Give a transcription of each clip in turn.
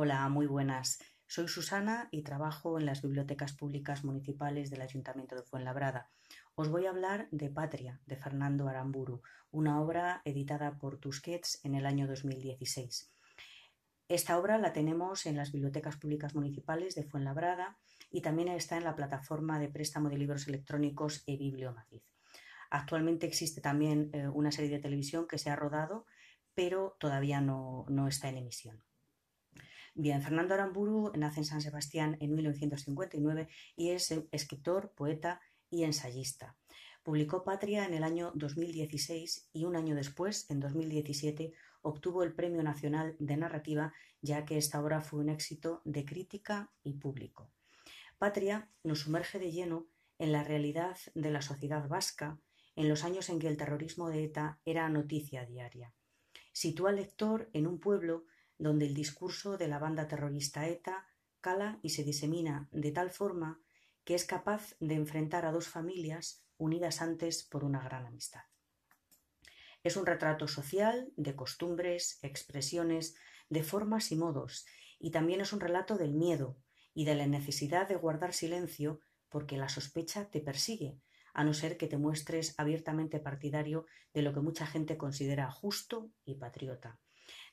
Hola, muy buenas. Soy Susana y trabajo en las bibliotecas públicas municipales del Ayuntamiento de Fuenlabrada. Os voy a hablar de Patria, de Fernando Aramburu, una obra editada por Tusquets en el año 2016. Esta obra la tenemos en las bibliotecas públicas municipales de Fuenlabrada y también está en la plataforma de préstamo de libros electrónicos e Madrid. Actualmente existe también eh, una serie de televisión que se ha rodado, pero todavía no está en emisión. Bien, Fernando Aramburu nace en San Sebastián en 1959 y es e, escritor, poeta y ensayista. Publicó Patria en el año 2016 y un año después, en 2017, obtuvo el Premio Nacional de Narrativa, ya que esta obra fue un éxito de crítica y público. Patria nos sumerge de lleno en la realidad de la sociedad vasca en los años en que el terrorismo de ETA era noticia diaria. Sitúa al lector en un pueblo donde el discurso de la banda terrorista ETA cala y se disemina de tal forma que es capaz de enfrentar a dos familias unidas antes por una gran amistad. Es un retrato social de costumbres, expresiones, de formas y modos, y también es un relato del miedo y de la necesidad de guardar silencio porque la sospecha te persigue, a no ser que te muestres abiertamente partidario de lo que mucha gente considera justo y patriota.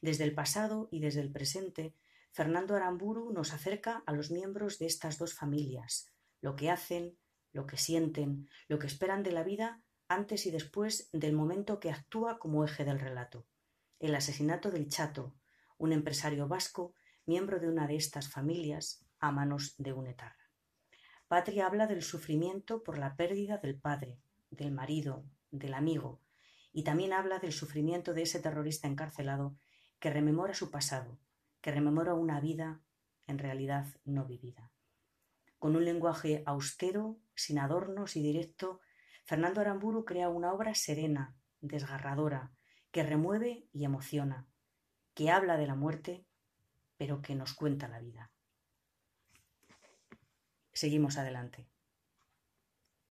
Desde el pasado y desde el presente, Fernando Aramburu nos acerca a los miembros de estas dos familias, lo que hacen, lo que sienten, lo que esperan de la vida antes y después del momento que actúa como eje del relato. El asesinato del Chato, un empresario vasco, miembro de una de estas familias, a manos de un etarra. Patria habla del sufrimiento por la pérdida del padre, del marido, del amigo, y también habla del sufrimiento de ese terrorista encarcelado que rememora su pasado, que rememora una vida en realidad no vivida. Con un lenguaje austero, sin adornos y directo, Fernando Aramburu crea una obra serena, desgarradora, que remueve y emociona, que habla de la muerte, pero que nos cuenta la vida. Seguimos adelante.